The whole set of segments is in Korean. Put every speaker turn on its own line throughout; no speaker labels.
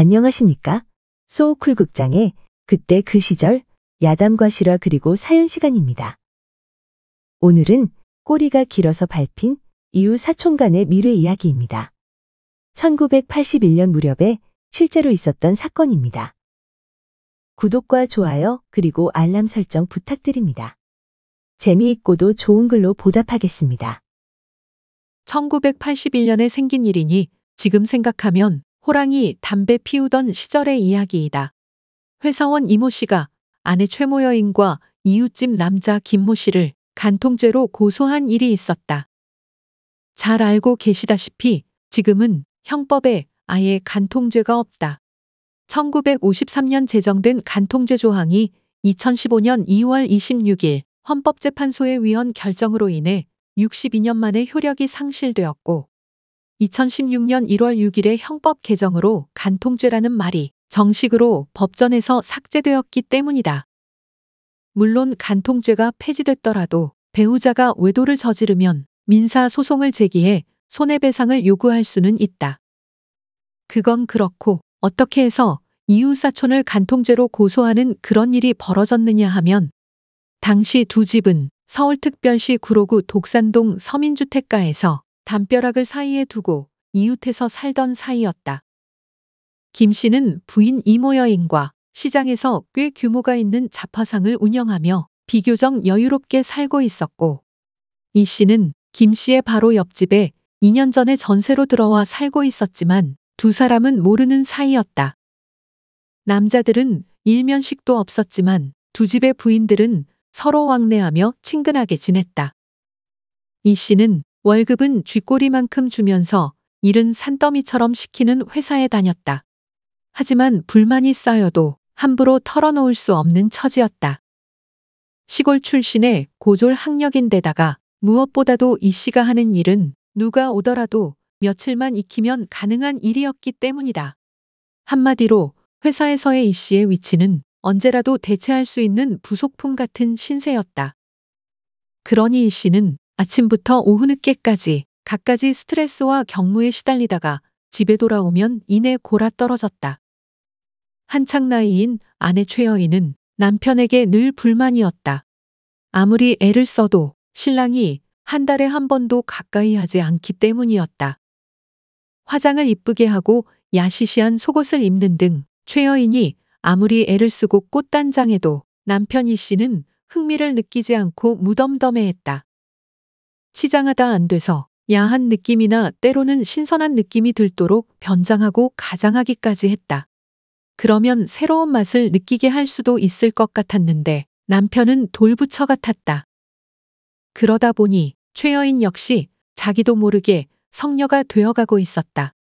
안녕하십니까? 소쿨 극장의 그때 그 시절 야담과 실화 그리고 사연 시간입니다. 오늘은 꼬리가 길어서 밟힌 이후 사촌간의 미래 이야기입니다. 1981년 무렵에 실제로 있었던 사건입니다. 구독과 좋아요 그리고 알람 설정 부탁드립니다. 재미있고도 좋은 글로 보답하겠습니다.
1981년에 생긴 일이니 지금 생각하면 호랑이 담배 피우던 시절의 이야기이다. 회사원 이모 씨가 아내 최모 여인과 이웃집 남자 김모 씨를 간통죄로 고소한 일이 있었다. 잘 알고 계시다시피 지금은 형법에 아예 간통죄가 없다. 1953년 제정된 간통죄 조항이 2015년 2월 26일 헌법재판소의 위헌 결정으로 인해 62년 만에 효력이 상실되었고 2016년 1월 6일에 형법 개정으로 간통죄라는 말이 정식으로 법전에서 삭제되었기 때문이다. 물론 간통죄가 폐지됐더라도 배우자가 외도를 저지르면 민사 소송을 제기해 손해배상을 요구할 수는 있다. 그건 그렇고 어떻게 해서 이웃사촌을 간통죄로 고소하는 그런 일이 벌어졌느냐 하면 당시 두 집은 서울특별시 구로구 독산동 서민주택가에서 담벼락을 사이에 두고 이웃에서 살던 사이였다. 김 씨는 부인 이모 여인과 시장에서 꽤 규모가 있는 잡화상을 운영하며 비교적 여유롭게 살고 있었고 이 씨는 김 씨의 바로 옆집에 2년 전에 전세로 들어와 살고 있었지만 두 사람은 모르는 사이였다. 남자들은 일면식도 없었지만 두 집의 부인들은 서로 왕래하며 친근하게 지냈다. 이 씨는 월급은 쥐꼬리만큼 주면서 일은 산더미처럼 시키는 회사에 다녔다. 하지만 불만이 쌓여도 함부로 털어놓을 수 없는 처지였다. 시골 출신의 고졸 학력인데다가 무엇보다도 이 씨가 하는 일은 누가 오더라도 며칠만 익히면 가능한 일이었기 때문이다. 한마디로 회사에서의 이 씨의 위치는 언제라도 대체할 수 있는 부속품 같은 신세였다. 그러니 이 씨는 아침부터 오후 늦게까지 갖가지 스트레스와 경무에 시달리다가 집에 돌아오면 이내 골아 떨어졌다. 한창 나이인 아내 최여인은 남편에게 늘 불만이었다. 아무리 애를 써도 신랑이 한 달에 한 번도 가까이 하지 않기 때문이었다. 화장을 이쁘게 하고 야시시한 속옷을 입는 등 최여인이 아무리 애를 쓰고 꽃단장해도 남편 이 씨는 흥미를 느끼지 않고 무덤덤해했다. 치장하다 안 돼서 야한 느낌이나 때로는 신선한 느낌이 들도록 변장하고 가장하기까지 했다. 그러면 새로운 맛을 느끼게 할 수도 있을 것 같았는데 남편은 돌부처 같았다. 그러다 보니 최여인 역시 자기도 모르게 성녀가 되어가고 있었다.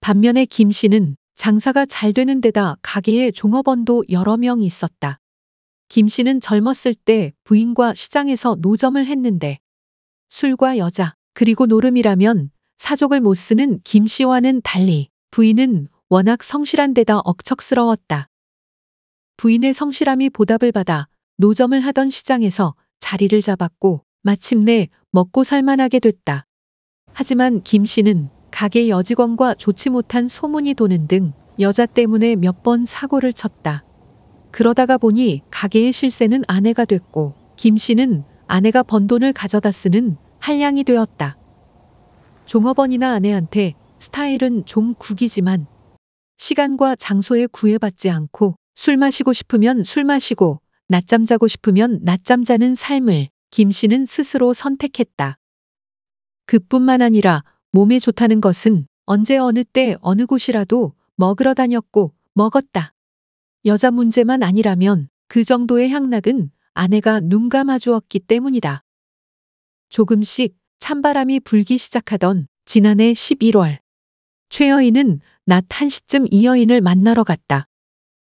반면에 김 씨는 장사가 잘 되는 데다 가게에 종업원도 여러 명 있었다. 김 씨는 젊었을 때 부인과 시장에서 노점을 했는데 술과 여자, 그리고 노름이라면 사족을 못 쓰는 김 씨와는 달리 부인은 워낙 성실한 데다 억척스러웠다. 부인의 성실함이 보답을 받아 노점을 하던 시장에서 자리를 잡았고 마침내 먹고 살만하게 됐다. 하지만 김 씨는 가게 여직원과 좋지 못한 소문이 도는 등 여자 때문에 몇 번 사고를 쳤다. 그러다가 보니 가게의 실세는 아내가 됐고 김 씨는 아내가 번 돈을 가져다 쓰는 한량이 되었다. 종업원이나 아내한테 스타일은 좀 구기지만 시간과 장소에 구애받지 않고 술 마시고 싶으면 술 마시고 낮잠 자고 싶으면 낮잠 자는 삶을 김 씨는 스스로 선택했다. 그뿐만 아니라 몸에 좋다는 것은 언제 어느 때 어느 곳이라도 먹으러 다녔고 먹었다. 여자 문제만 아니라면 그 정도의 향락은 아내가 눈 감아주었기 때문이다. 조금씩 찬바람이 불기 시작하던 지난해 11월 최여인은 낮 1시쯤 이여인을 만나러 갔다.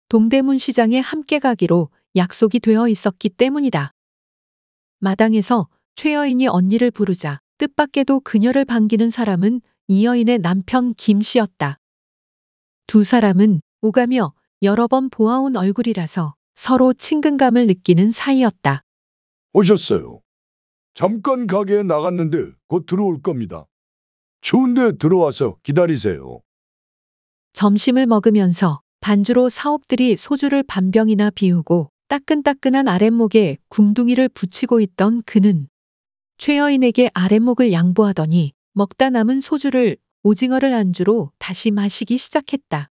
동대문 시장에 함께 가기로 약속이 되어 있었기 때문이다. 마당에서 최여인이 언니를 부르자 뜻밖에도 그녀를 반기는 사람은 이여인의 남편 김 씨였다. 두 사람은 오가며 여러 번 보아온 얼굴이라서 서로 친근감을 느끼는 사이였다. 오셨어요.
잠깐 가게에 나갔는데 곧 들어올 겁니다. 추운데 들어와서 기다리세요.
점심을 먹으면서 반주로 사업들이 소주를 반병이나 비우고 따끈따끈한 아랫목에 궁둥이를 붙이고 있던 그는 최여인에게 아랫목을 양보하더니 먹다 남은 소주를 오징어를 안주로 다시 마시기 시작했다.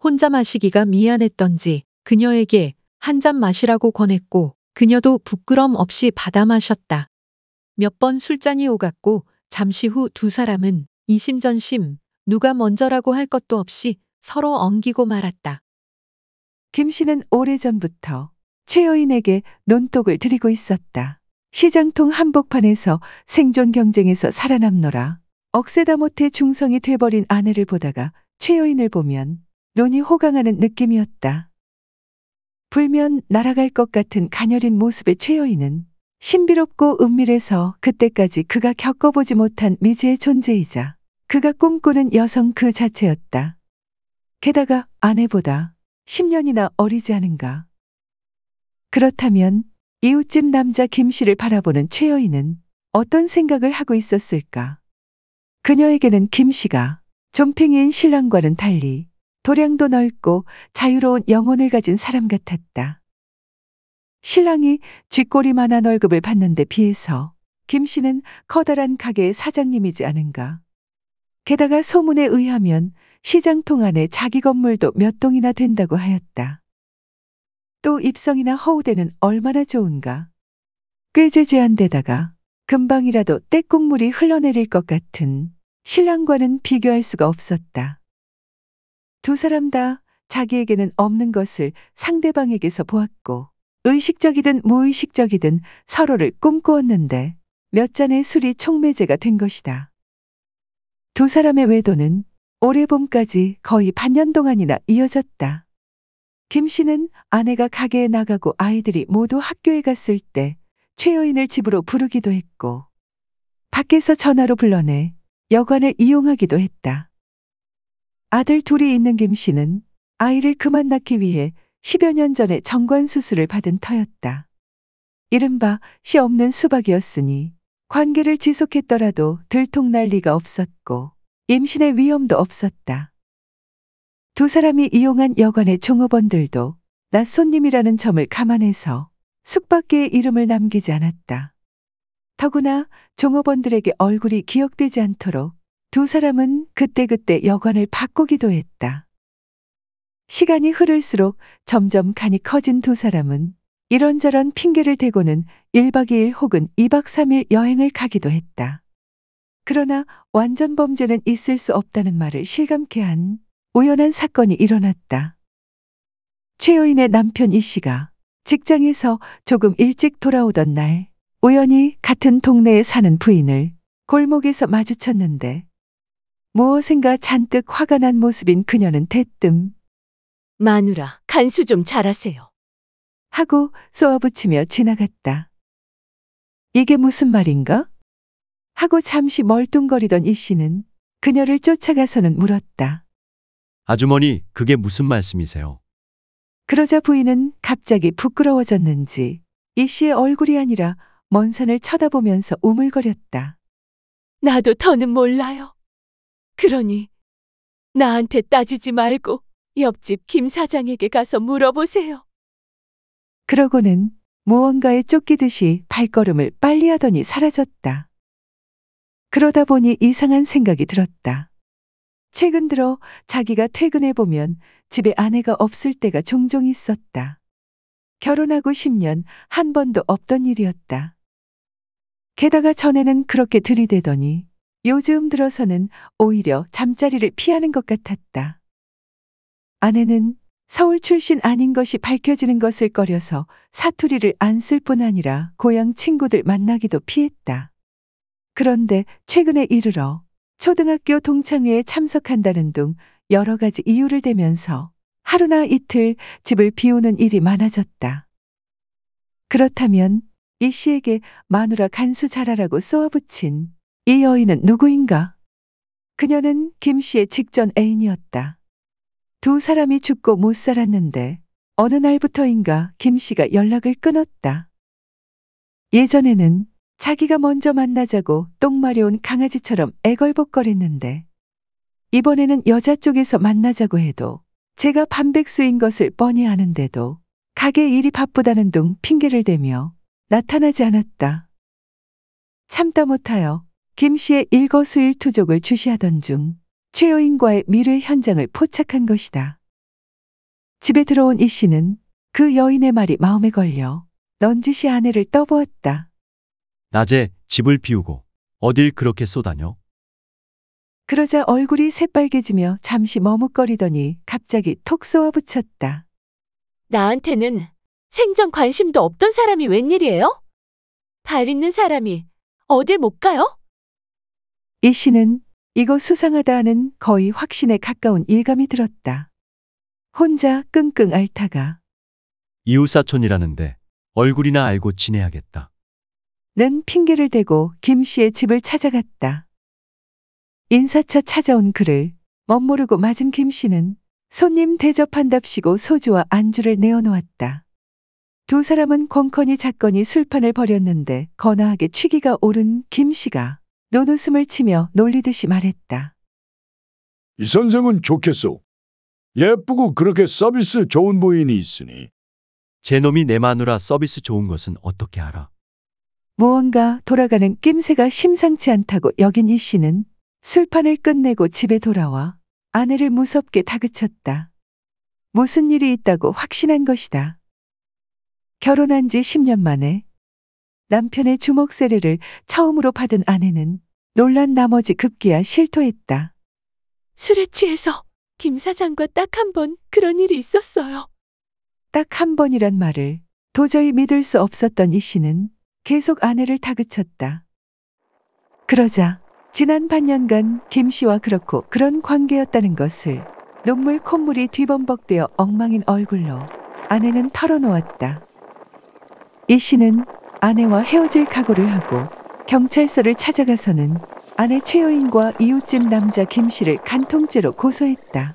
혼자 마시기가 미안했던지 그녀에게 한 잔 마시라고 권했고 그녀도 부끄럼 없이 받아 마셨다. 몇 번 술잔이 오갔고 잠시 후 두 사람은 이심전심 누가 먼저라고 할 것도 없이 서로 엉기고 말았다.
김 씨는 오래전부터 최여인에게 논독을 드리고 있었다. 시장통 한복판에서 생존 경쟁에서 살아남노라. 억세다 못해 중성이 돼버린 아내를 보다가 최여인을 보면 눈이 호강하는 느낌이었다. 불면 날아갈 것 같은 가녀린 모습의 최여인은 신비롭고 은밀해서 그때까지 그가 겪어보지 못한 미지의 존재이자 그가 꿈꾸는 여성 그 자체였다. 게다가 아내보다 10년이나 어리지 않은가. 그렇다면 이웃집 남자 김 씨를 바라보는 최여인은 어떤 생각을 하고 있었을까? 그녀에게는 김 씨가 존팽이인 신랑과는 달리 도량도 넓고 자유로운 영혼을 가진 사람 같았다. 신랑이 쥐꼬리만한 월급을 받는데 비해서 김 씨는 커다란 가게의 사장님이지 않은가. 게다가 소문에 의하면 시장통 안에 자기 건물도 몇 동이나 된다고 하였다. 또 입성이나 허우대는 얼마나 좋은가. 꾀죄죄한 데다가 금방이라도 떼국물이 흘러내릴 것 같은 신랑과는 비교할 수가 없었다. 두 사람 다 자기에게는 없는 것을 상대방에게서 보았고 의식적이든 무의식적이든 서로를 꿈꾸었는데 몇 잔의 술이 촉매제가된 것이다. 두 사람의 외도는 올해 봄까지 거의 반년 동안이나 이어졌다. 김 씨는 아내가 가게에 나가고 아이들이 모두 학교에 갔을 때 최여인을 집으로 부르기도 했고 밖에서 전화로 불러내 여관을 이용하기도 했다. 아들 둘이 있는 김 씨는 아이를 그만 낳기 위해 10여 년 전에 정관 수술을 받은 터였다. 이른바 씨 없는 수박이었으니 관계를 지속했더라도 들통날 리가 없었고 임신의 위험도 없었다. 두 사람이 이용한 여관의 종업원들도 낯손님이라는 점을 감안해서 숙박계의 이름을 남기지 않았다. 더구나 종업원들에게 얼굴이 기억되지 않도록 두 사람은 그때그때 여관을 바꾸기도 했다. 시간이 흐를수록 점점 간이 커진 두 사람은 이런저런 핑계를 대고는 1박 2일 혹은 2박 3일 여행을 가기도 했다. 그러나 완전 범죄는 있을 수 없다는 말을 실감케 한 우연한 사건이 일어났다. 최여인의 남편 이 씨가 직장에서 조금 일찍 돌아오던 날 우연히 같은 동네에 사는 부인을 골목에서 마주쳤는데 무엇인가 잔뜩 화가 난 모습인 그녀는 대뜸 마누라 간수 좀 잘하세요. 하고 쏘아붙이며 지나갔다. 이게 무슨 말인가? 하고 잠시 멀뚱거리던 이 씨는 그녀를 쫓아가서는 물었다.
아주머니, 그게 무슨 말씀이세요?
그러자 부인은 갑자기 부끄러워졌는지 이 씨의 얼굴이 아니라 먼 산을 쳐다보면서 우물거렸다.
나도 더는 몰라요. 그러니 나한테 따지지 말고 옆집 김 사장에게 가서 물어보세요.
그러고는 무언가에 쫓기듯이 발걸음을 빨리 하더니 사라졌다. 그러다 보니 이상한 생각이 들었다. 최근 들어 자기가 퇴근해 보면 집에 아내가 없을 때가 종종 있었다. 결혼하고 10년 한 번도 없던 일이었다. 게다가 전에는 그렇게 들이대더니 요즘 들어서는 오히려 잠자리를 피하는 것 같았다. 아내는 서울 출신 아닌 것이 밝혀지는 것을 꺼려서 사투리를 안 쓸 뿐 아니라 고향 친구들 만나기도 피했다. 그런데 최근에 이르러 초등학교 동창회에 참석한다는 등 여러 가지 이유를 대면서 하루나 이틀 집을 비우는 일이 많아졌다. 그렇다면 이 씨에게 마누라 간수 잘하라고 쏘아붙인 이 여인은 누구인가? 그녀는 김 씨의 직전 애인이었다. 두 사람이 죽고 못 살았는데 어느 날부터인가 김 씨가 연락을 끊었다. 예전에는 자기가 먼저 만나자고 똥마려운 강아지처럼 애걸복걸했는데 이번에는 여자 쪽에서 만나자고 해도 제가 반백수인 것을 뻔히 아는데도 가게 일이 바쁘다는 둥 핑계를 대며 나타나지 않았다. 참다 못하여 김 씨의 일거수일투족을 주시하던 중 최여인과의 미래 현장을 포착한 것이다. 집에 들어온 이 씨는 그 여인의 말이 마음에 걸려 넌지시 아내를 떠보았다.
낮에 집을 비우고 어딜 그렇게 쏘다녀?
그러자 얼굴이 새빨개지며 잠시 머뭇거리더니 갑자기 톡 쏘아붙였다. 나한테는 생전 관심도 없던 사람이 웬일이에요?
발 있는 사람이 어딜 못 가요?
이 씨는 이거 수상하다 하는 거의 확신에 가까운 일감이 들었다. 혼자 끙끙 앓다가
이웃사촌이라는데 얼굴이나 알고 지내야겠다.
는 핑계를 대고 김 씨의 집을 찾아갔다. 인사차 찾아온 그를 멋모르고 맞은 김 씨는 손님 대접한답시고 소주와 안주를 내어놓았다. 두 사람은 콩커니 작거니 술판을 벌였는데 거나하게 취기가 오른 김 씨가 논웃음을 치며 놀리듯이 말했다.
이 선생은 좋겠소. 예쁘고 그렇게 서비스 좋은 부인이 있으니 제놈이 내 마누라 서비스 좋은 것은 어떻게 알아?
무언가 돌아가는 낌새가 심상치 않다고 여긴 이 씨는 술판을 끝내고 집에 돌아와 아내를 무섭게 다그쳤다. 무슨 일이 있다고 확신한 것이다. 결혼한 지 10년 만에 남편의 주먹 세례를 처음으로 받은 아내는 놀란 나머지 급기야 실토했다.
술에 취해서 김 사장과 딱 한 번 그런 일이 있었어요.
딱 한 번이란 말을 도저히 믿을 수 없었던 이 씨는 계속 아내를 다그쳤다. 그러자 지난 반년간 김 씨와 그렇고 그런 관계였다는 것을 눈물 콧물이 뒤범벅되어 엉망인 얼굴로 아내는 털어놓았다. 이 씨는 아내와 헤어질 각오를 하고 경찰서를 찾아가서는 아내 최여인과 이웃집 남자 김 씨를 간통죄로 고소했다.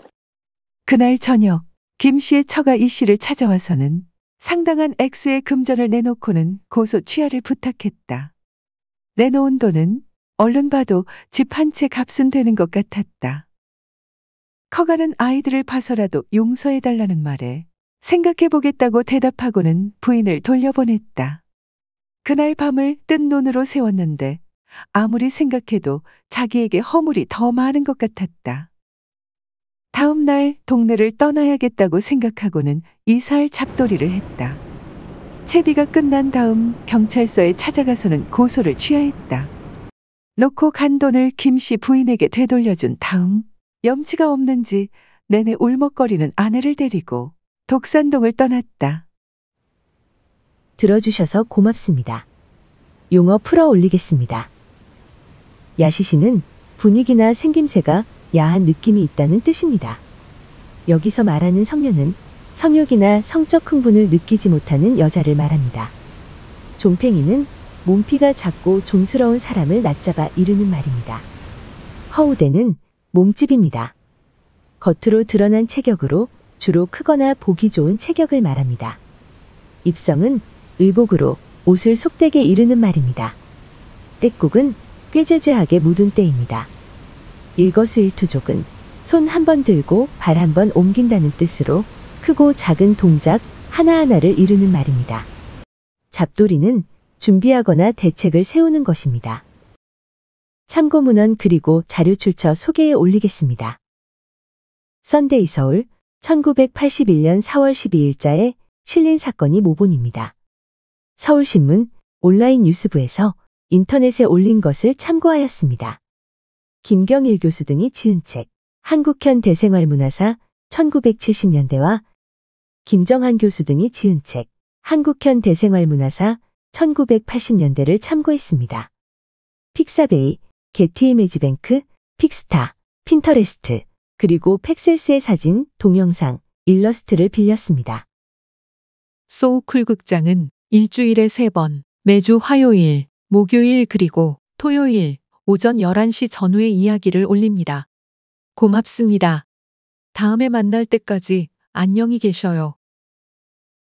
그날 저녁 김 씨의 처가 이 씨를 찾아와서는 상당한 액수의 금전을 내놓고는 고소 취하를 부탁했다. 내놓은 돈은 얼른 봐도 집 한 채 값은 되는 것 같았다. 커가는 아이들을 봐서라도 용서해달라는 말에 생각해보겠다고 대답하고는 부인을 돌려보냈다. 그날 밤을 뜬 눈으로 세웠는데 아무리 생각해도 자기에게 허물이 더 많은 것 같았다. 다음 날 동네를 떠나야겠다고 생각하고는 이사할 잡돌이를 했다. 채비가 끝난 다음 경찰서에 찾아가서는 고소를 취하했다. 놓고 간 돈을 김 씨 부인에게 되돌려준 다음 염치가 없는지 내내 울먹거리는 아내를 데리고 독산동을 떠났다. 들어주셔서 고맙습니다.
용어 풀어 올리겠습니다. 야시시는 분위기나 생김새가 야한 느낌이 있다는 뜻입니다. 여기서 말하는 성녀는 성욕이나 성적 흥분을 느끼지 못하는 여자를 말합니다. 종팽이는 몸피가 작고 종스러운 사람을 낮잡아 이르는 말입니다. 허우대는 몸집입니다. 겉으로 드러난 체격으로 주로 크거나 보기 좋은 체격을 말합니다. 입성은 의복으로 옷을 속되게 이르는 말입니다. 떼국은 꾀죄죄하게 묻은 때입니다. 일거수일투족은 손 한 번 들고 발 한 번 옮긴다는 뜻으로 크고 작은 동작 하나하나를 이루는 말입니다. 잡돌이는 준비하거나 대책을 세우는 것입니다. 참고문헌 그리고 자료출처 소개에 올리겠습니다. 썬데이 서울 1981년 4월 12일자에 실린 사건이 모본입니다. 서울신문 온라인 뉴스부에서 인터넷에 올린 것을 참고하였습니다. 김경일 교수 등이 지은 책 한국현 대생활문화사 1970년대와 김정한 교수 등이 지은 책 한국현 대생활문화사 1980년대를 참고했습니다. 픽사베이, 게티이미지뱅크, 픽스타, 핀터레스트, 그리고 팩셀스의 사진, 동영상, 일러스트를 빌렸습니다.
소우쿨 극장은 일주일에 세 번, 매주 화요일, 목요일 그리고 토요일 오전 11시 전후에 이야기를 올립니다. 고맙습니다. 다음에 만날 때까지 안녕히 계셔요.